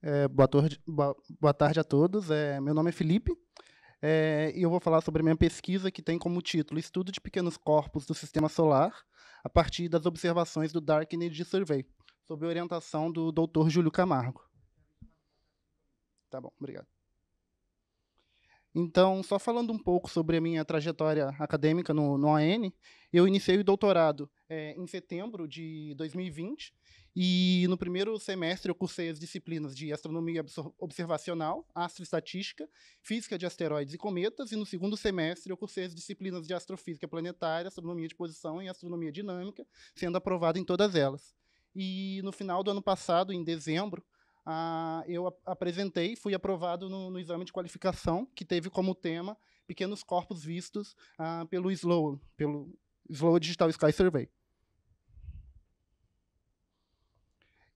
É, boa, tarde, boa, tarde a todos. É, meu nome é Felipe é, e eu vou falar sobre a minha pesquisa que tem como título Estudo de Pequenos Corpos do Sistema Solar a partir das observações do Dark Energy Survey, sob orientação do Dr. Júlio Camargo. Tá bom, obrigado. Então, só falando um pouco sobre a minha trajetória acadêmica no, no AN, eu iniciei o doutorado é, em setembro de 2020 e no primeiro semestre eu cursei as disciplinas de astronomia observacional, astroestatística, física de asteroides e cometas, e no segundo semestre eu cursei as disciplinas de astrofísica planetária, astronomia de posição e astronomia dinâmica, sendo aprovado em todas elas. E no final do ano passado, em dezembro, ah, eu ap apresentei, fui aprovado no, no, exame de qualificação, que teve como tema pequenos corpos vistos ah, pelo SLOW, pelo SLOW Digital Sky Survey.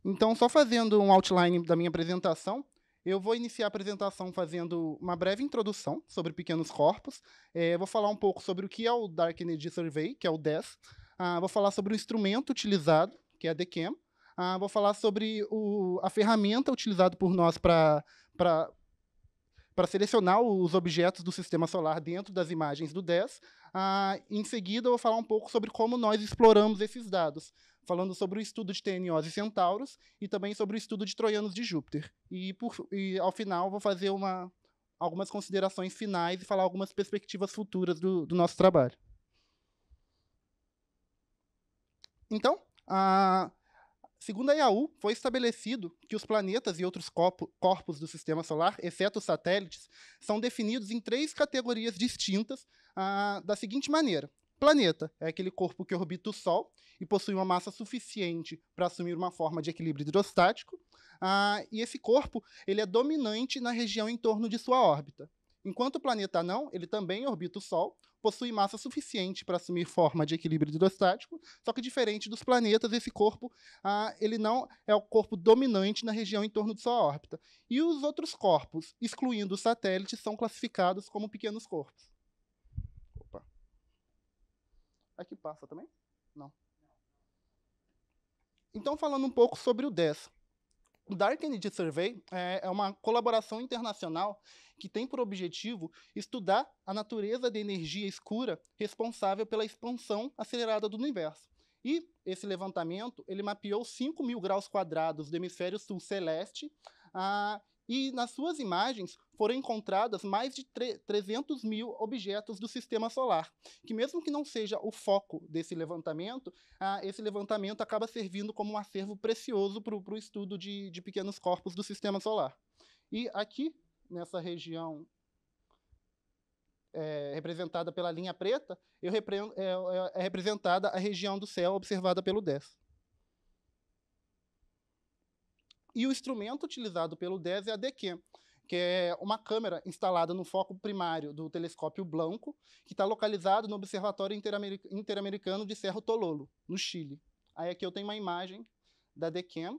Então, só fazendo um outline da minha apresentação, eu vou iniciar a apresentação fazendo uma breve introdução sobre pequenos corpos. É, vou falar um pouco sobre o que é o Dark Energy Survey, que é o DES. Ah, vou falar sobre o instrumento utilizado, que é a DECAM. Ah, vou falar sobre o, a ferramenta utilizada por nós para selecionar os objetos do sistema solar dentro das imagens do DES. Ah, em seguida, eu vou falar um pouco sobre como nós exploramos esses dados, falando sobre o estudo de TNOs e centauros e também sobre o estudo de troianos de Júpiter. E, por, e ao final, vou fazer uma, algumas considerações finais e falar algumas perspectivas futuras do, do nosso trabalho. Então, ah, Segundo a IAU, foi estabelecido que os planetas e outros corpos do sistema solar, exceto os satélites, são definidos em três categorias distintas ah, da seguinte maneira. Planeta é aquele corpo que orbita o Sol e possui uma massa suficiente para assumir uma forma de equilíbrio hidrostático. Ah, e esse corpo ele é dominante na região em torno de sua órbita. Enquanto o planeta anão, ele também orbita o Sol, possui massa suficiente para assumir forma de equilíbrio hidrostático, só que diferente dos planetas, esse corpo ah, ele não é o corpo dominante na região em torno de sua órbita. E os outros corpos, excluindo os satélites, são classificados como pequenos corpos. Opa. Aqui é passa também? Não. Então, falando um pouco sobre o DESA. O Dark Energy Survey é, é uma colaboração internacional que tem por objetivo estudar a natureza da energia escura responsável pela expansão acelerada do universo. E esse levantamento ele mapeou 5 mil graus quadrados do hemisfério sul celeste ah, e nas suas imagens foram encontradas mais de 300 mil objetos do sistema solar, que mesmo que não seja o foco desse levantamento, ah, esse levantamento acaba servindo como um acervo precioso para o estudo de, de pequenos corpos do sistema solar. E aqui, nessa região é, representada pela linha preta, eu repre é, é, é representada a região do céu observada pelo 10. E o instrumento utilizado pelo DES é a DQ, que é uma câmera instalada no foco primário do telescópio Blanco, que está localizado no Observatório Interamericano de Cerro Tololo, no Chile. Aí aqui eu tenho uma imagem da DECAM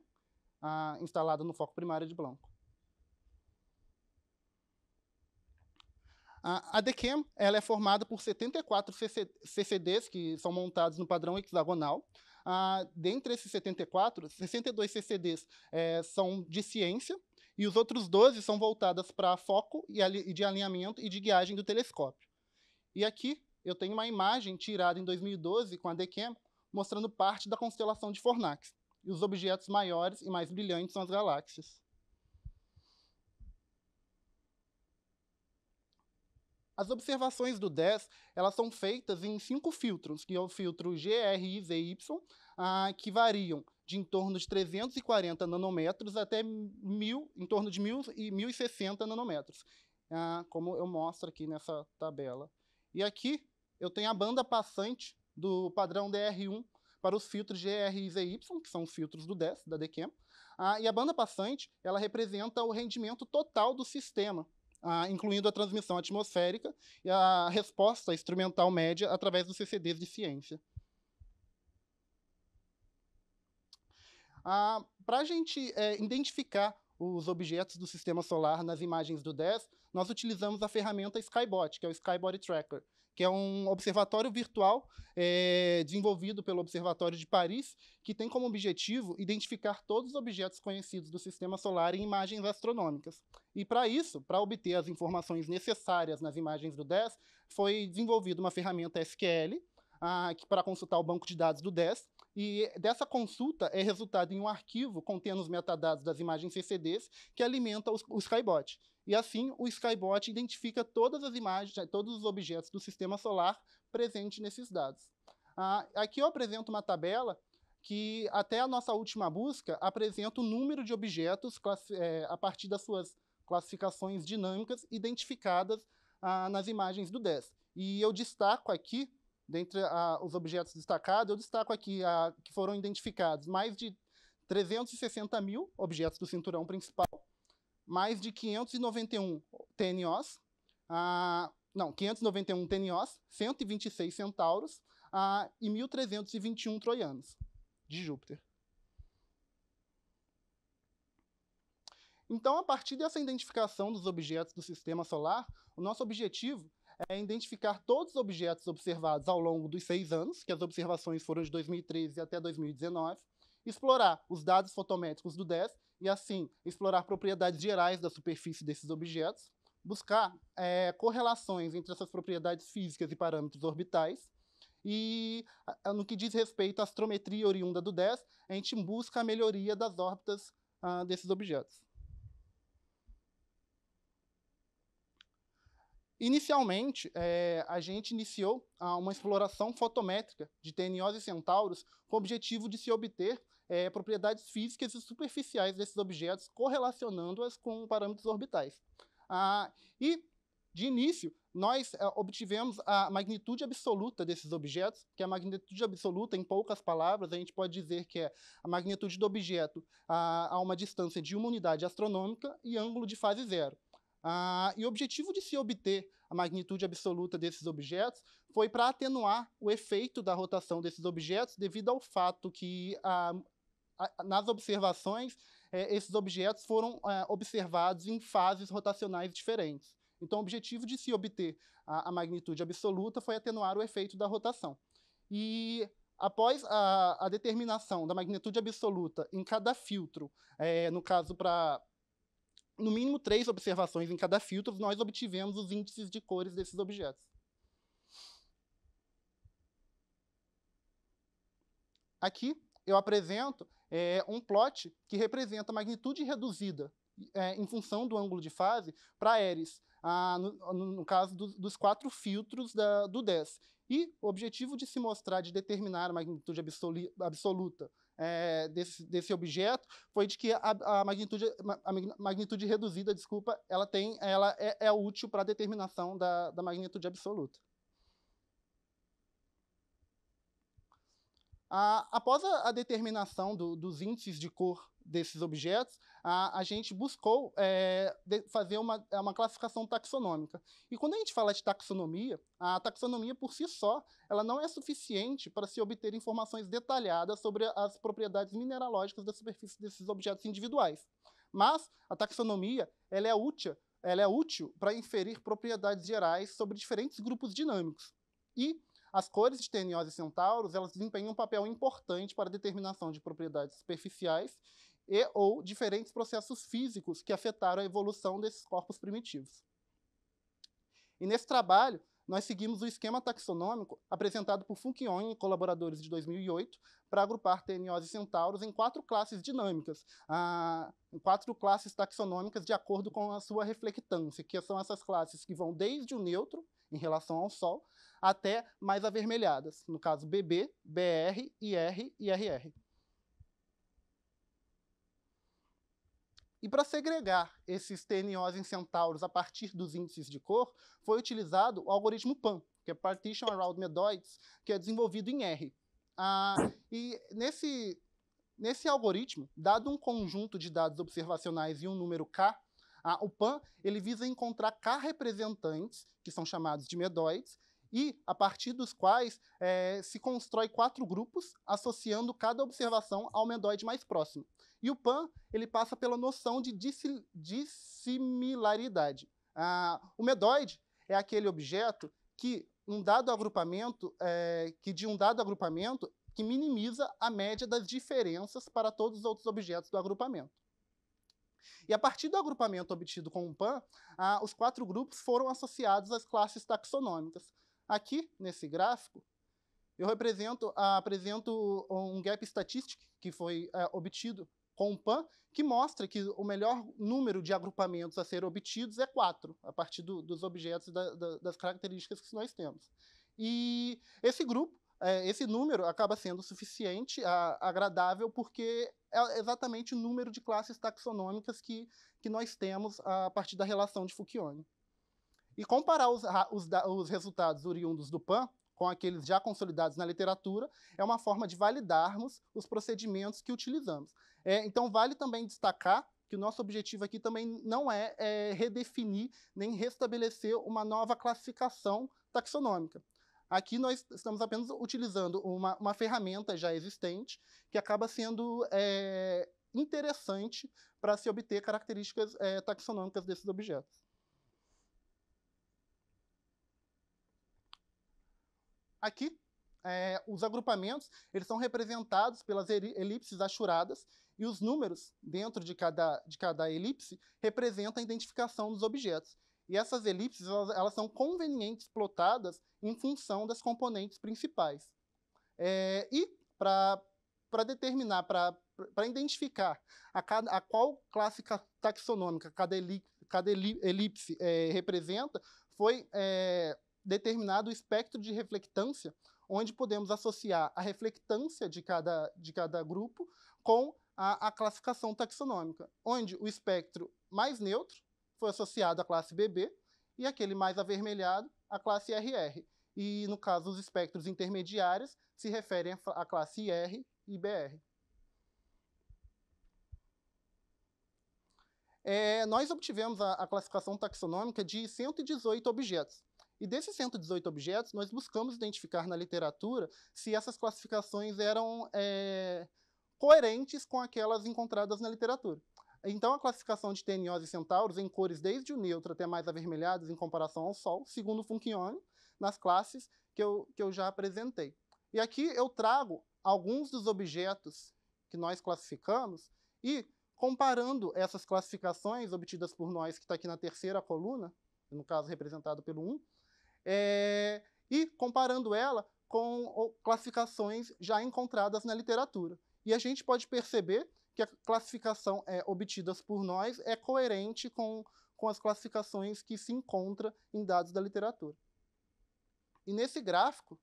ah, instalada no foco primário de Blanco. A DECAM ela é formada por 74 CCDs que são montados no padrão hexagonal, ah, dentre esses 74, 62 CCDs é, são de ciência e os outros 12 são voltados para foco e de alinhamento e de guiagem do telescópio. E aqui eu tenho uma imagem tirada em 2012 com a DECAM mostrando parte da constelação de Fornax. E os objetos maiores e mais brilhantes são as galáxias. As observações do DES elas são feitas em cinco filtros, que é o filtro GRIZY, ah, que variam de em torno de 340 nanômetros até mil, em torno de e 1060 nanômetros, ah, como eu mostro aqui nessa tabela. E aqui eu tenho a banda passante do padrão DR1 para os filtros GRZY, que são os filtros do DES da DKEM. Ah, e a banda passante, ela representa o rendimento total do sistema, ah, incluindo a transmissão atmosférica e a resposta instrumental média através dos CCDs de ciência. Ah, Para a gente é, identificar os objetos do sistema solar nas imagens do DES, nós utilizamos a ferramenta SkyBot, que é o Skybot Tracker, que é um observatório virtual é, desenvolvido pelo Observatório de Paris, que tem como objetivo identificar todos os objetos conhecidos do sistema solar em imagens astronômicas. E para isso, para obter as informações necessárias nas imagens do DES, foi desenvolvida uma ferramenta SQL, ah, para consultar o banco de dados do DES, e dessa consulta é resultado em um arquivo contendo os metadados das imagens CCDs que alimenta os, o Skybot. E assim, o Skybot identifica todas as imagens, né, todos os objetos do sistema solar presentes nesses dados. Ah, aqui eu apresento uma tabela que, até a nossa última busca, apresenta o número de objetos é, a partir das suas classificações dinâmicas identificadas ah, nas imagens do DES. E eu destaco aqui Dentre a, os objetos destacados, eu destaco aqui a, que foram identificados mais de 360 mil objetos do cinturão principal, mais de 591 TNOs, a, não, 591 TNOs, 126 centauros a, e 1.321 troianos de Júpiter. Então, a partir dessa identificação dos objetos do sistema solar, o nosso objetivo é identificar todos os objetos observados ao longo dos seis anos, que as observações foram de 2013 até 2019, explorar os dados fotométricos do DES e, assim, explorar propriedades gerais da superfície desses objetos, buscar é, correlações entre essas propriedades físicas e parâmetros orbitais, e no que diz respeito à astrometria oriunda do DES, a gente busca a melhoria das órbitas ah, desses objetos. Inicialmente, é, a gente iniciou uma exploração fotométrica de TNOs e centauros com o objetivo de se obter é, propriedades físicas e superficiais desses objetos, correlacionando-as com parâmetros orbitais. Ah, e, de início, nós eh, obtivemos a magnitude absoluta desses objetos, que é a magnitude absoluta, em poucas palavras, a gente pode dizer que é a magnitude do objeto a, ah, a uma distância de uma unidade astronômica e ângulo de fase zero. Ah, e o objetivo de se obter a magnitude absoluta desses objetos foi para atenuar o efeito da rotação desses objetos devido ao fato que ah, nas observações, eh, esses objetos foram é, observados em fases rotacionais diferentes. Então, o objetivo de se obter a, a magnitude absoluta foi atenuar o efeito da rotação. E após a, a determinação da magnitude absoluta em cada filtro, eh, no caso para no mínimo três observações em cada filtro, nós obtivemos os índices de cores desses objetos. Aqui eu apresento é, um plot que representa a magnitude reduzida é, em função do ângulo de fase para Eris, no, no, caso do, dos quatro filtros da, do 10. E o objetivo de se mostrar, de determinar a magnitude absoluta é, desse, desse objeto foi de que a, a, magnitude, a magnitude reduzida, desculpa, ela, tem, ela é, é útil para a determinação da, da magnitude absoluta. após a, a determinação do, dos índices de cor desses objetos, a, a gente buscou é, fazer uma, é, uma classificação taxonômica. E quando a gente fala de taxonomia, a taxonomia por si só, ela não é suficiente para se obter informações detalhadas sobre as propriedades mineralógicas da superfície desses objetos individuais. Mas a taxonomia, ela é útil, ela é útil para inferir propriedades gerais sobre diferentes grupos dinâmicos. E as cores de Terniós e Centauros, elas desempenham um papel importante para a determinação de propriedades superficiais e ou diferentes processos físicos que afetaram a evolução desses corpos primitivos. E nesse trabalho, nós seguimos o esquema taxonômico apresentado por Funchion e colaboradores de 2008 para agrupar Terniós e Centauros em quatro classes dinâmicas, em quatro classes taxonômicas de acordo com a sua reflectância, que são essas classes que vão desde o neutro, em relação ao Sol, até mais avermelhadas, no caso BB, BR, IR e RR. E para segregar esses TNOs em centauros a partir dos índices de cor, foi utilizado o algoritmo PAN, que é Partition Around Medoids, que é desenvolvido em R. Ah, e nesse, nesse algoritmo, dado um conjunto de dados observacionais e um número K, ah, o PAN ele visa encontrar K representantes, que são chamados de medoids e a partir dos quais é, se constrói quatro grupos, associando cada observação ao mendoide mais próximo. E o PAN ele passa pela noção de dissimilaridade. Ah, o medoide é aquele objeto que um dado agrupamento, é, que de um dado agrupamento que minimiza a média das diferenças para todos os outros objetos do agrupamento. E a partir do agrupamento obtido com o PAN, ah, os quatro grupos foram associados às classes taxonômicas, Aqui, nesse gráfico, eu represento, apresento um gap statistic que foi é, obtido com o PAN, que mostra que o melhor número de agrupamentos a ser obtidos é 4, a partir do, dos objetos da, da, das características que nós temos. E esse grupo, é, esse número, acaba sendo suficiente, agradável, porque é exatamente o número de classes taxonômicas que, que nós temos a partir da relação de Fukione e comparar os, os, os resultados oriundos do PAN com aqueles já consolidados na literatura, é uma forma de validarmos os procedimentos que utilizamos. É, então, vale também destacar que o nosso objetivo aqui também não é, é redefinir nem restabelecer uma nova classificação taxonômica. Aqui nós estamos apenas utilizando uma, uma ferramenta já existente que acaba sendo é, interessante para se obter características é, taxonômicas desses objetos. Aqui, é, os agrupamentos eles são representados pelas elipses achuradas e os números dentro de cada, de cada elipse representam a identificação dos objetos. E essas elipses elas, elas são convenientes plotadas em função das componentes principais. É, e para determinar, para identificar a, cada, a qual classe taxonômica cada, elipse, cada elipse é, representa, foi é, determinado espectro de reflectância, onde podemos associar a reflectância de cada, de cada grupo com a, a classificação taxonômica, onde o espectro mais neutro foi associado à classe BB e aquele mais avermelhado à classe RR. E, no caso, os espectros intermediários se referem à classe IR e BR. É, nós obtivemos a, a, classificação taxonômica de 118 objetos, e desses 118 objetos, nós buscamos identificar na literatura se essas classificações eram é, coerentes com aquelas encontradas na literatura. Então, a classificação de teniós e centauros em cores desde o neutro até mais avermelhadas em comparação ao Sol, segundo Funchione, nas classes que eu, que eu já apresentei. E aqui eu trago alguns dos objetos que nós classificamos e, comparando essas classificações obtidas por nós, que está aqui na terceira coluna, no caso representado pelo 1, é, e comparando ela com classificações já encontradas na literatura. E a gente pode perceber que a classificação é, por nós é coerente com, com as classificações que se encontra em dados da literatura. E nesse gráfico,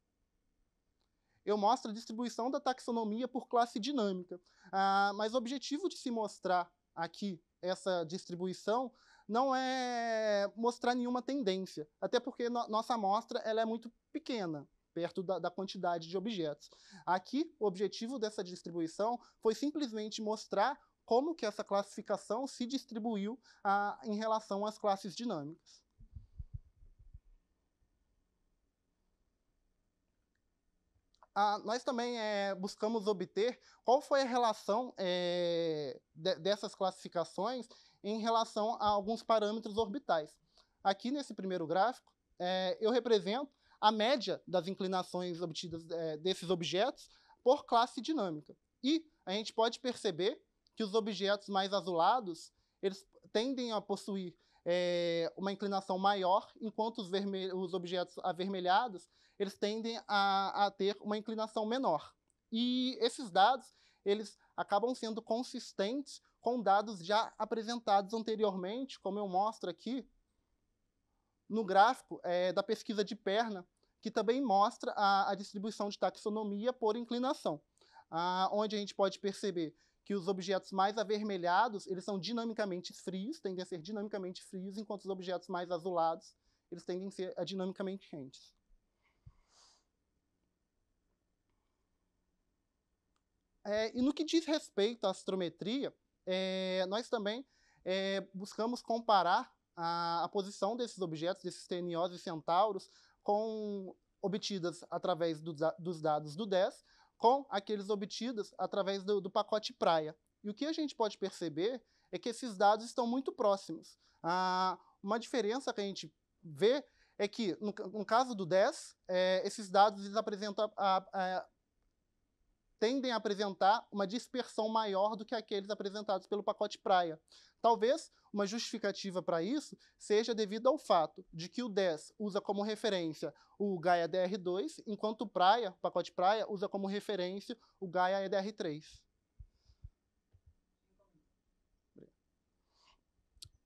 eu mostro a distribuição da taxonomia por classe dinâmica. Ah, mas o objetivo de se mostrar aqui essa distribuição não é mostrar nenhuma tendência, até porque no, nossa amostra ela é muito pequena, perto da, da, quantidade de objetos. Aqui, o objetivo dessa distribuição foi simplesmente mostrar como que essa classificação se distribuiu a, em relação às classes dinâmicas. Ah, nós também é, buscamos obter qual foi a relação é, de, dessas classificações em relação a alguns parâmetros orbitais. Aqui nesse primeiro gráfico, é, eu represento a média das inclinações obtidas é, desses objetos por classe dinâmica. E a gente pode perceber que os objetos mais azulados eles tendem a possuir é, uma inclinação maior, enquanto os, os, objetos avermelhados eles tendem a, a ter uma inclinação menor. E esses dados eles acabam sendo consistentes com dados já apresentados anteriormente, como eu mostro aqui no gráfico é, da pesquisa de perna, que também mostra a, a distribuição de taxonomia por inclinação, a, ah, onde a gente pode perceber que os objetos mais avermelhados eles são dinamicamente frios, tendem a ser dinamicamente frios, enquanto os objetos mais azulados eles tendem a ser dinamicamente quentes. É, e no que diz respeito à astrometria, é, nós também é, buscamos comparar a, a, posição desses objetos, desses TNOs e centauros, com obtidas através do, dos dados do DES, com aqueles obtidos através do, do pacote praia. E o que a gente pode perceber é que esses dados estão muito próximos. Ah, uma diferença que a gente vê é que, no, no caso do DES é, eh, esses dados apresentam a, a, tendem a apresentar uma dispersão maior do que aqueles apresentados pelo pacote praia. Talvez uma justificativa para isso seja devido ao fato de que o 10 usa como referência o Gaia DR2, enquanto o praia, o pacote praia, usa como referência o Gaia EDR3.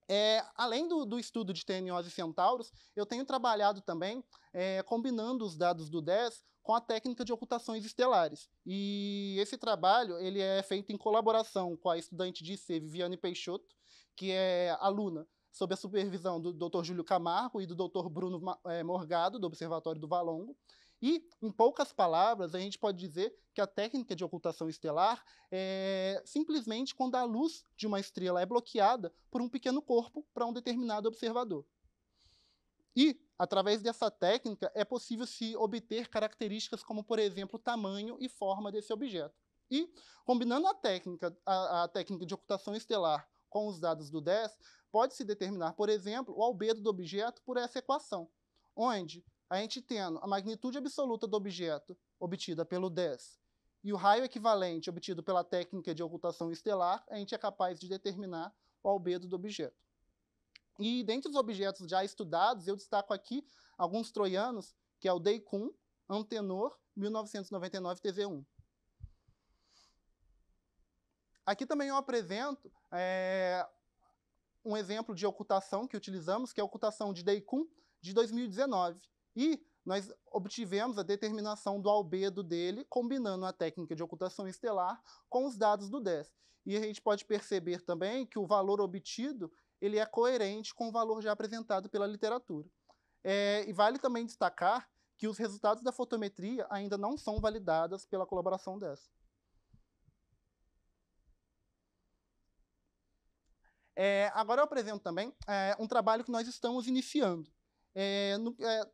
É, além do, do, estudo de TNOs e centauros, eu tenho trabalhado também é, combinando os dados do 10 com a técnica de ocultações estelares. E esse trabalho ele é feito em colaboração com a estudante de IC, Viviane Peixoto, que é aluna sob a supervisão do Dr. Júlio Camargo e do Dr. Bruno eh, Morgado, do Observatório do Valongo. E, em poucas palavras, a gente pode dizer que a técnica de ocultação estelar é simplesmente quando a luz de uma estrela é bloqueada por um pequeno corpo para um determinado observador. E, através dessa técnica, é possível se obter características como, por exemplo, tamanho e forma desse objeto. E, combinando a técnica, a, a técnica de ocultação estelar com os dados do DES, pode-se determinar, por exemplo, o albedo do objeto por essa equação, onde a gente tendo a magnitude absoluta do objeto obtida pelo DES e o raio equivalente obtido pela técnica de ocultação estelar, a gente é capaz de determinar o albedo do objeto. E dentre os objetos já estudados, eu destaco aqui alguns troianos, que é o Deikun, Antenor, 1999 TV1. Aqui também eu apresento é, um exemplo de ocultação que utilizamos, que é a ocultação de Deikun de 2019. E nós obtivemos a determinação do albedo dele, combinando a técnica de ocultação estelar com os dados do DES. E a gente pode perceber também que o valor obtido ele é coerente com o valor já apresentado pela literatura. É, e vale também destacar que os resultados da fotometria ainda não são validados pela colaboração dessa. É, agora eu apresento também é, um trabalho que nós estamos iniciando. É, no, é,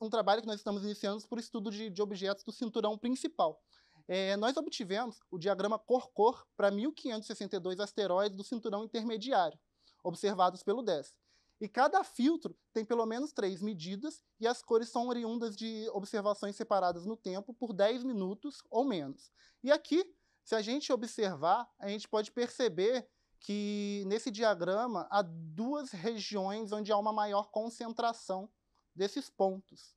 um trabalho que nós estamos iniciando por estudo de, de objetos do cinturão principal. É, nós obtivemos o diagrama cor-cor para 1562 asteroides do cinturão intermediário observados pelo DES. E cada filtro tem pelo menos três medidas e as cores são oriundas de observações separadas no tempo por 10 minutos ou menos. E aqui, se a gente observar, a gente pode perceber que nesse diagrama há duas regiões onde há uma maior concentração desses pontos.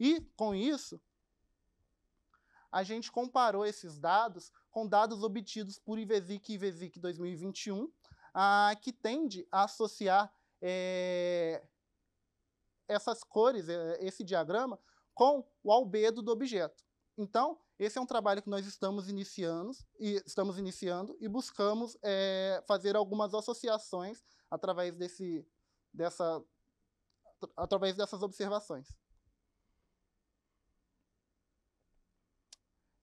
E, com isso, a gente comparou esses dados com dados obtidos por IVESIC e IVESIC 2021, ah, que tende a associar é, essas cores, eh, esse diagrama, com o albedo do objeto. Então, esse é um trabalho que nós estamos iniciando e, estamos iniciando, e buscamos é, fazer algumas associações através, desse, dessa, através dessas observações.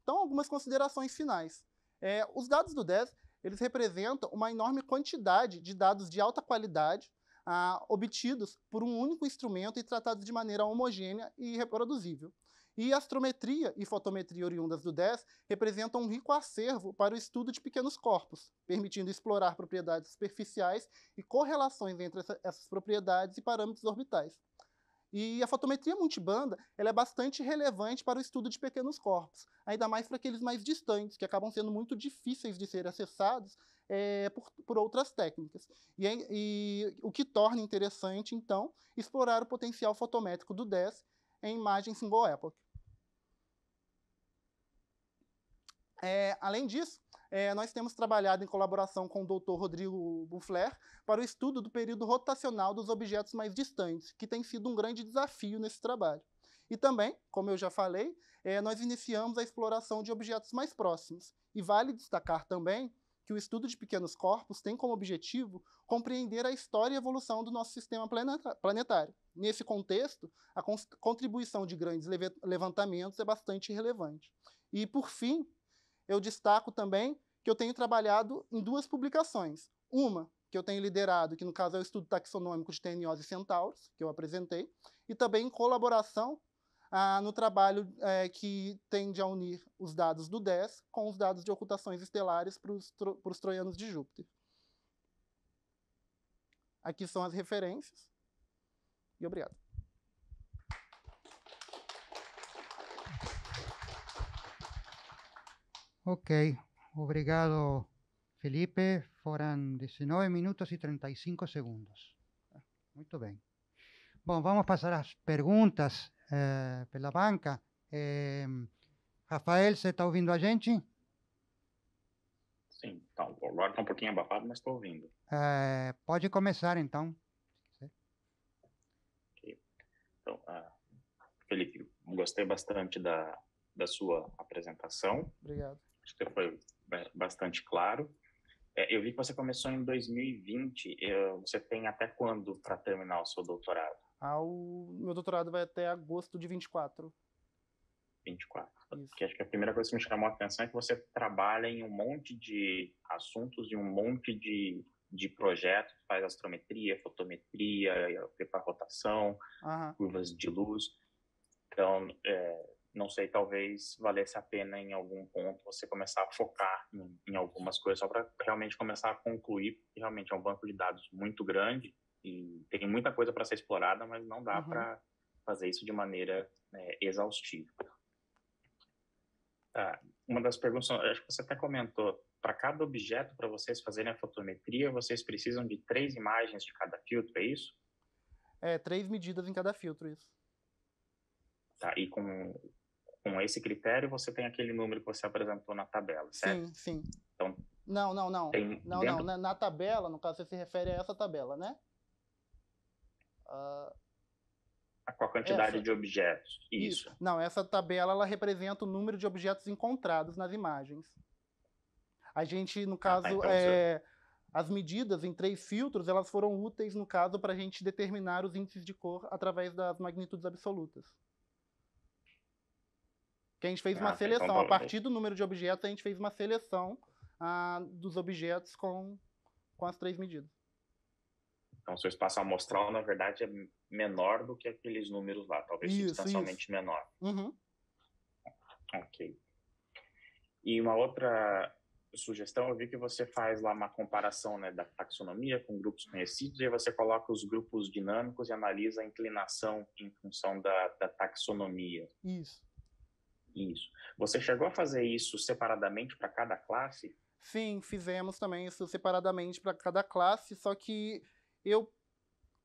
Então, algumas considerações finais. É, os dados do DES eles representam uma enorme quantidade de dados de alta qualidade ah, obtidos por um único instrumento e tratados de maneira homogênea e reproduzível. E astrometria e fotometria oriundas do DES representam um rico acervo para o estudo de pequenos corpos, permitindo explorar propriedades superficiais e correlações entre essas propriedades e parâmetros orbitais. E a fotometria multibanda ela é bastante relevante para o estudo de pequenos corpos, ainda mais para aqueles mais distantes, que acabam sendo muito difíceis de ser acessados é, por, por, outras técnicas. E, e, o que torna interessante, então, explorar o potencial fotométrico do DES em imagens single epoch. É, além disso, é, nós temos trabalhado em colaboração com o Dr. Rodrigo Buffler para o estudo do período rotacional dos objetos mais distantes, que tem sido um grande desafio nesse trabalho. E também, como eu já falei, é, nós iniciamos a exploração de objetos mais próximos. E vale destacar também que o estudo de pequenos corpos tem como objetivo compreender a história e evolução do nosso sistema planetário. Nesse contexto, a contribuição de grandes levantamentos é bastante relevante. E, por fim, eu destaco também que eu tenho trabalhado em duas publicações. Uma que eu tenho liderado, que no caso é o estudo taxonômico de TNOs e Centauros, que eu apresentei, e também em colaboração ah, no trabalho eh, que tende a unir os dados do DES com os dados de ocultações estelares para os tro troianos de Júpiter. Aqui são as referências. E obrigado. Ok. Obrigado, Felipe. Foram 19 minutos e 35 segundos. Ah, muito bem. Bom, vamos passar às perguntas eh, pela banca. Eh, Rafael, você está ouvindo a gente? Sim, tá, agora está um pouquinho abafado, mas estou ouvindo. Eh, pode começar, então. Então, ah, Felipe, gostei bastante da, da sua apresentação. Obrigado. Acho que foi bastante claro. É, eu vi que você começou em 2020. É, você tem até quando para terminar o seu doutorado? Ah, o meu doutorado vai até agosto de 24. 24. Isso. Porque acho que a primeira coisa que me chamou a atenção é que você trabalha em um monte de assuntos e um monte de, de projetos, faz astrometria, fotometria, prepara rotação, uhum. curvas de luz. Então, é, não sei, talvez valesse a pena em algum ponto você começar a focar em, em algumas coisas só para realmente começar a concluir, realmente é um banco de dados muito grande e tem muita coisa para ser explorada, mas não dá uhum. para fazer isso de maneira é, exaustiva. Tá, uma das perguntas, acho que você até comentou, para cada objeto, para vocês fazerem a fotometria, vocês precisam de três imagens de cada filtro, é isso? É, três medidas em cada filtro, isso. Tá, e com com esse critério você tem aquele número que você apresentou na tabela, certo? Sim, sim. Então, não, não, não. Tem, não, dentro... não. Na, na, tabela, no caso, você se refere a essa tabela, né? Uh... Ah, com a quantidade essa. de objetos. Isso. Isso. Não, essa tabela ela representa o número de objetos encontrados nas imagens. A gente, no ah, tá. caso, ah, então, é... você... Eh, as medidas em três filtros elas foram úteis, no caso, para a gente determinar os índices de cor através das magnitudes absolutas. Que a gente fez ah, uma seleção. Então, a né? partir do número de objetos, a gente fez uma seleção ah, dos objetos com, com as três medidas. Então, seu espaço amostral, na verdade, é menor do que aqueles números lá, talvez isso, substancialmente isso. menor. Uhum. Ok. E uma outra sugestão, eu vi que você faz lá uma comparação né, da taxonomia com grupos conhecidos, e aí você coloca os grupos dinâmicos e analisa a inclinação em função da, da taxonomia. Isso. Isso. Você chegou a fazer isso separadamente para cada classe? Sim, fizemos também isso separadamente para cada classe, só que eu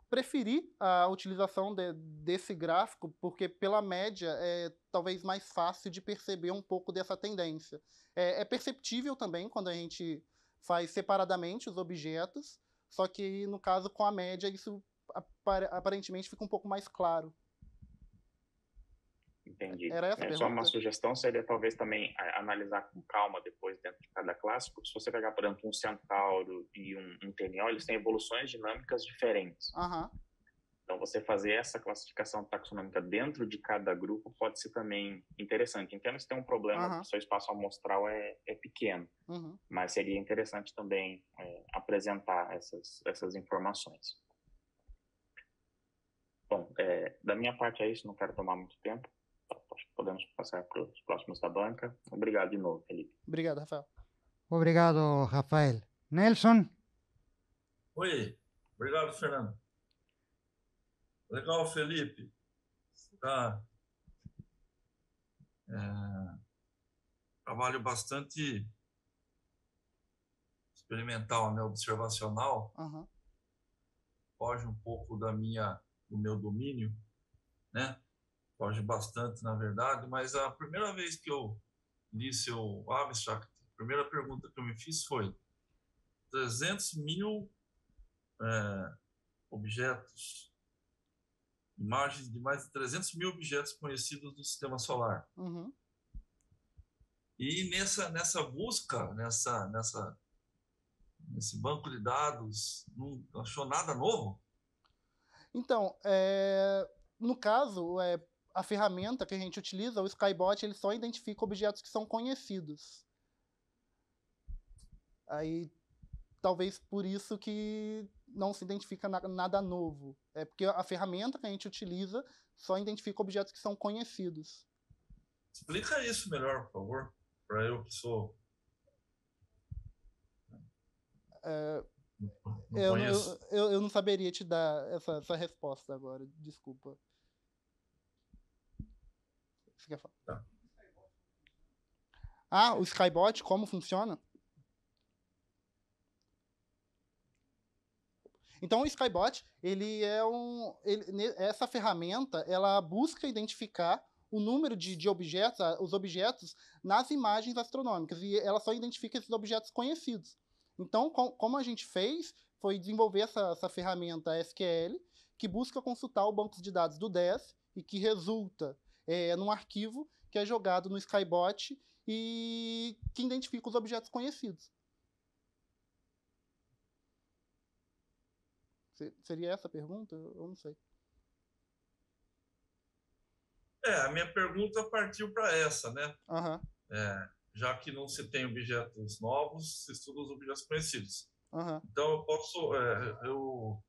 preferi a utilização de, desse gráfico porque pela média é talvez mais fácil de perceber um pouco dessa tendência. É, é perceptível também quando a gente faz separadamente os objetos, só que no caso com a média isso aparentemente fica um pouco mais claro. Entendi. Era essa é, Só uma sugestão seria talvez também analisar com calma depois dentro de cada clássico. Se você pegar, por exemplo, um centauro e um, um TNO, eles têm evoluções dinâmicas diferentes. Uhum. Então, você fazer essa classificação taxonômica dentro de cada grupo pode ser também interessante. Entendo se tem um problema, uhum. o seu espaço amostral é, é pequeno, uhum. mas seria interessante também é, apresentar essas, essas informações. Bom, é, da minha parte é isso, não quero tomar muito tempo acho que podemos passar para os próximos da banca. Obrigado de novo, Felipe. Obrigado, Rafael. Obrigado, Rafael. Nelson? Oi, obrigado, Fernando. Legal, Felipe. Tá. É, trabalho bastante experimental, né, observacional. Uhum. Foge um pouco da minha, do meu domínio, né? Foge bastante, na verdade, mas a primeira vez que eu li seu abstract, a primeira pergunta que eu me fiz foi 300 mil é, objetos, imagens de mais de 300 mil objetos conhecidos do Sistema Solar. Uhum. E nessa, nessa busca, nessa, nessa, nesse banco de dados, não achou nada novo? Então, é, no caso, é, a ferramenta que a gente utiliza, o Skybot, ele só identifica objetos que são conhecidos. Aí, talvez por isso que não se identifica nada novo. É porque a ferramenta que a gente utiliza só identifica objetos que são conhecidos. Explica isso melhor, por favor, para eu que sou. É, não, não eu, eu, eu, não saberia te dar essa, essa resposta agora, desculpa você quer falar? Tá. Ah, o Skybot, como funciona? Então o Skybot, ele é um, ele, essa ferramenta, ela busca identificar o número de, de objetos, os objetos nas imagens astronômicas e ela só identifica esses objetos conhecidos. Então, com, como a gente fez, foi desenvolver essa, essa ferramenta SQL que busca consultar o banco de dados do DES e que resulta é, num arquivo que é jogado no Skybot e que identifica os objetos conhecidos. Seria essa a pergunta? Eu não sei. É, a minha pergunta partiu para essa, né? Uhum. É, já que não se tem objetos novos, se estuda os objetos conhecidos. Uhum. Então eu posso, é, eu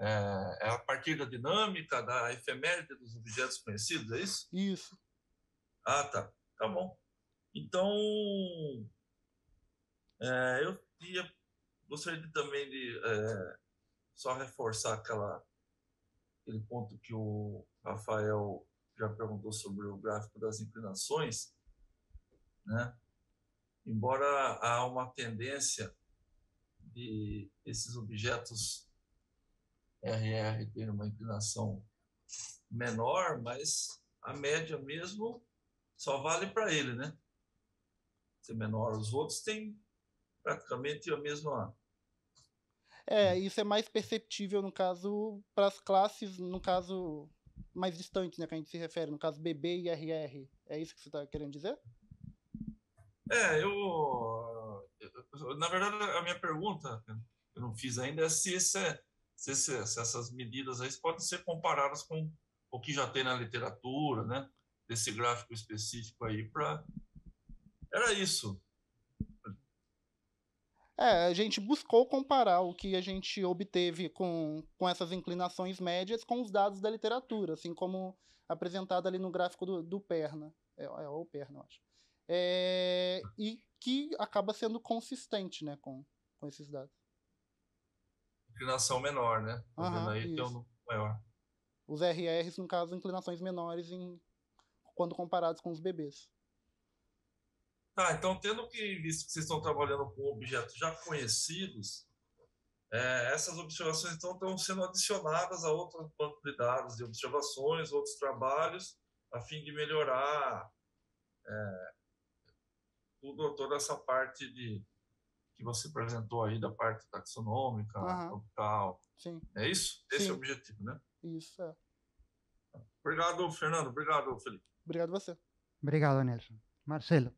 é, é, a partir da dinâmica, da efeméride dos objetos conhecidos, é isso? Isso. Ah, tá. Tá bom. Então, é, eu ia, gostaria de, também de é, só reforçar aquela, aquele ponto que o Rafael já perguntou sobre o gráfico das inclinações, né? Embora há uma tendência de esses objetos RR ter uma inclinação menor, mas a média mesmo só vale para ele, né? Ser é menor, os outros têm praticamente a mesma. É, isso é mais perceptível no caso para as classes, no caso mais distantes, né, que a gente se refere, no caso BB e RR. É isso que você está querendo dizer? É, eu, eu, Na verdade, a minha pergunta, eu não fiz ainda, é se isso é se, se, se essas medidas aí podem ser comparadas com o que já tem na literatura, né? Desse gráfico específico aí para era isso. É, a gente buscou comparar o que a gente obteve com, com essas inclinações médias com os dados da literatura, assim como apresentado ali no gráfico do, do Perna. É, é o Perna, eu acho. É, e que acaba sendo consistente né, com, com esses dados inclinação menor, né? Aham, isso. maior. Os RRs, no caso, inclinações menores em... quando comparados com os bebês. Tá, então, tendo que visto que vocês estão trabalhando com objetos já conhecidos, é, essas observações então estão sendo adicionadas a outros bancos de dados de observações, outros trabalhos, a fim de melhorar é, tudo, toda essa parte de que você apresentou aí da parte taxonômica, uhum. tal. Sim. É isso? Esse Sim. é o objetivo, né? Isso, é. Obrigado, Fernando. Obrigado, Felipe. Obrigado você. Obrigado, Nelson. Marcelo.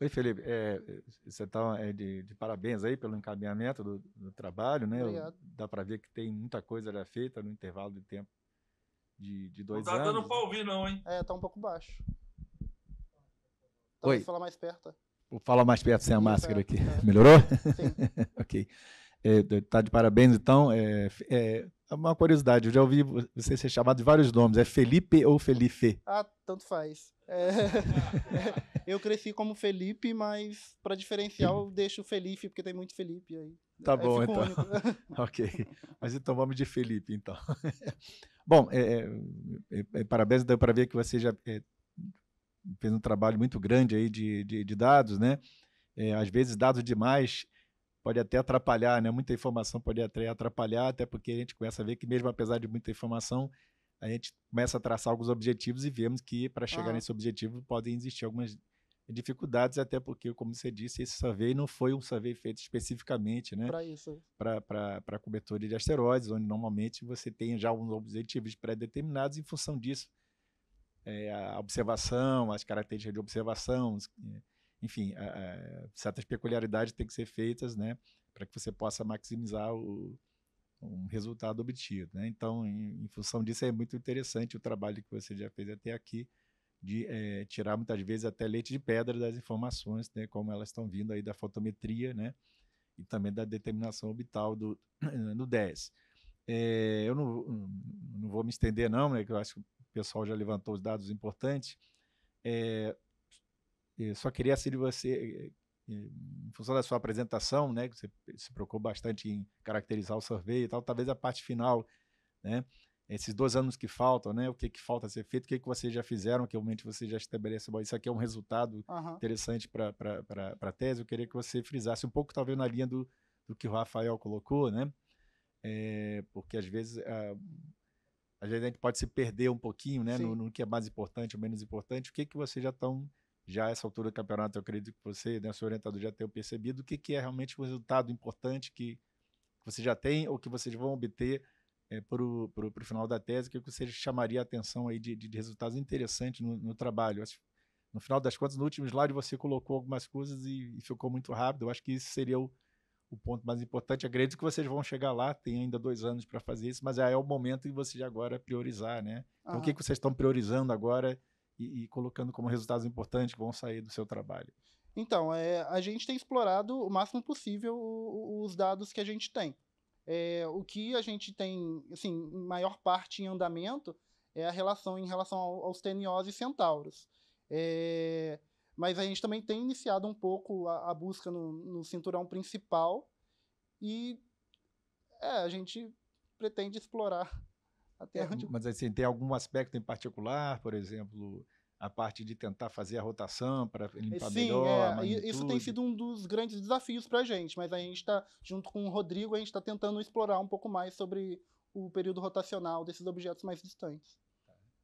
Oi, Felipe. É, você está é, de, de, parabéns aí pelo encaminhamento do, do trabalho, né? Obrigado. Dá para ver que tem muita coisa já feita no intervalo de tempo de, de dois tá anos. Não está dando para né? ouvir, não, hein? É, está um pouco baixo. Talvez Oi. falar mais perto. É. Vou falar mais perto sem a Sim, máscara aqui. É. Melhorou? Sim. ok. Está é, tá de parabéns, então. É, é, é, uma curiosidade, eu já ouvi você ser chamado de vários nomes. É Felipe ou Felipe? Ah, tanto faz. É, eu cresci como Felipe, mas para diferenciar eu deixo Felipe, porque tem muito Felipe aí. Tá bom, então. ok. Mas então vamos de Felipe, então. bom, parabéns, deu para ver que você já fez um trabalho muito grande aí de, de, de dados, né? É, às vezes dados demais pode até atrapalhar, né? Muita informação pode até atrapalhar, até porque a gente começa a ver que mesmo apesar de muita informação, a gente começa a traçar alguns objetivos e vemos que para chegar ah. nesse objetivo podem existir algumas dificuldades, até porque, como você disse, esse survey não foi um survey feito especificamente né, para isso para cobertura de asteroides, onde normalmente você tem já uns objetivos pré-determinados em função disso é, a observação, as características de observação, é, enfim, a, a, certas peculiaridades têm que ser feitas, né, para que você possa maximizar o um resultado obtido, né? Então, em, em, função disso é muito interessante o trabalho que você já fez até aqui de é, tirar muitas vezes até leite de pedra das informações, né, como elas estão vindo aí da fotometria, né, e também da determinação orbital do, do 10. É, eu não, não vou me estender não, né, que eu acho que o pessoal já levantou os dados importantes. É, só queria se assim você, eh, em função da sua apresentação, né, que você se preocupou bastante em caracterizar o survey e tal, talvez a parte final, né, esses dois anos que faltam, né, o que, que falta ser feito, o que, que vocês já fizeram, que realmente vocês já estabeleceram. isso aqui é um resultado uhum. interessante para a tese, eu queria que você frisasse um pouco, talvez, na linha do, do que o Rafael colocou, né, é, porque às vezes ah, às vezes a gente pode se perder um pouquinho, né? No, no, que é mais importante ou menos importante. O que que vocês já estão, já essa altura do campeonato, eu acredito que você, né, seu orientador, já tenha percebido o que, que é realmente o resultado importante que, que você já tem ou que vocês vão obter é, para o final da tese, o que, que você chamaria a atenção aí de, de, resultados interessantes no, no, trabalho? No final das contas, no último slide, você colocou algumas coisas e, e ficou muito rápido. Eu acho que isso seria o o ponto mais importante. Acredito que vocês vão chegar lá, tem ainda dois anos para fazer isso, mas é o momento de vocês agora priorizar, né? Então, o que, que vocês estão priorizando agora e, e, colocando como resultados importantes que vão sair do seu trabalho? Então, é, a gente tem explorado o máximo possível os dados que a gente tem. É, o que a gente tem, assim, maior parte em andamento é a relação em relação aos aos e centauros. É, mas a gente também tem iniciado um pouco a, a busca no, no, cinturão principal e é, a gente pretende explorar até é, onde. Mas assim, tem algum aspecto em particular, por exemplo, a parte de tentar fazer a rotação para limpar Sim, melhor. É, isso tem sido um dos grandes desafios para a gente, mas a gente está, junto com o Rodrigo, a gente está tentando explorar um pouco mais sobre o período rotacional desses objetos mais distantes.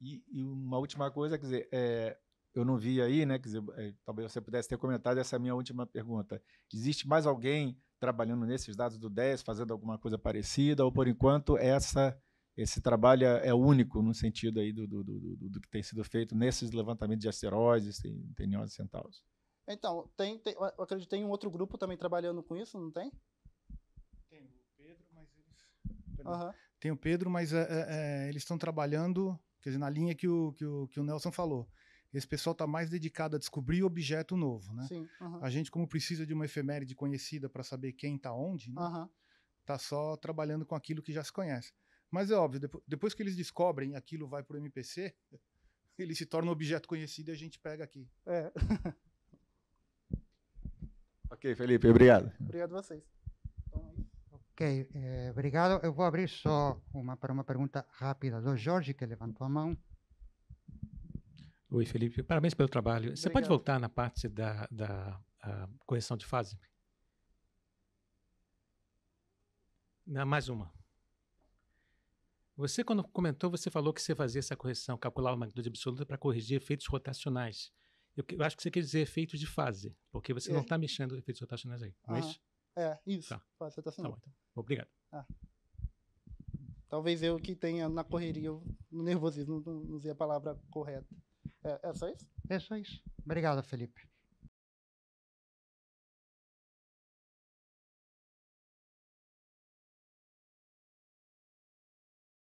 E, e uma última coisa, quer dizer, é, eu não vi aí, né? Quer dizer, é, talvez você pudesse ter comentado essa minha última pergunta. Existe mais alguém trabalhando nesses dados do 10, fazendo alguma coisa parecida, ou por enquanto essa esse trabalho é, é único no sentido aí do, do, do, do que tem sido feito nesses levantamentos de asteroides, e tem Neon Centauros? Então, tem, tem, eu acredito que tem um outro grupo também trabalhando com isso, não tem? Tem o Pedro, mas eles. Uhum. Tem o Pedro, mas é, é, é, eles estão trabalhando quer dizer, na linha que o, que o, que o Nelson falou esse pessoal está mais dedicado a descobrir objeto novo, né? Sim, uh -huh. A gente, como precisa de uma efeméride conhecida para saber quem está onde, né? Uh -huh. tá só trabalhando com aquilo que já se conhece. Mas é óbvio, depois, que eles descobrem aquilo vai para o MPC, ele se torna um objeto conhecido e a gente pega aqui. É. ok, Felipe, obrigado. Obrigado a vocês. Então, é ok, eh, obrigado. Eu vou abrir só uma para uma pergunta rápida do Jorge, que levantou a mão. Oi, Felipe. Parabéns pelo trabalho. Obrigado. Você pode voltar na parte da, da correção de fase? mais uma. Você, quando comentou, você falou que você fazia essa correção, calculava a magnitude absoluta para corrigir efeitos rotacionais. Eu, eu, acho que você quer dizer efeitos de fase, porque você é. não está mexendo em efeitos rotacionais aí, não é ah, isso? É, isso. Tá. Fase rotacional. Tá bom, então. Obrigado. Ah. Talvez eu que tenha na correria, no nervosismo, não usei a palavra correta. É, é só isso? É só isso. Obrigado, Felipe.